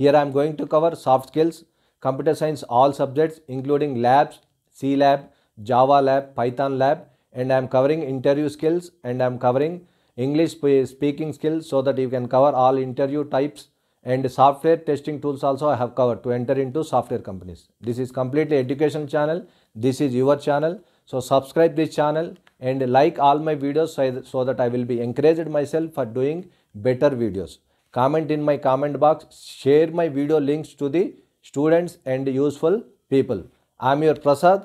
Here I am going to cover soft skills, computer science all subjects including labs, C lab, Java lab, Python lab and I am covering interview skills and I am covering English speaking skills so that you can cover all interview types and software testing tools also I have covered to enter into software companies. This is completely education channel. This is your channel. So subscribe this channel and like all my videos so that I will be encouraged myself for doing better videos comment in my comment box, share my video links to the students and useful people. I am your Prasad.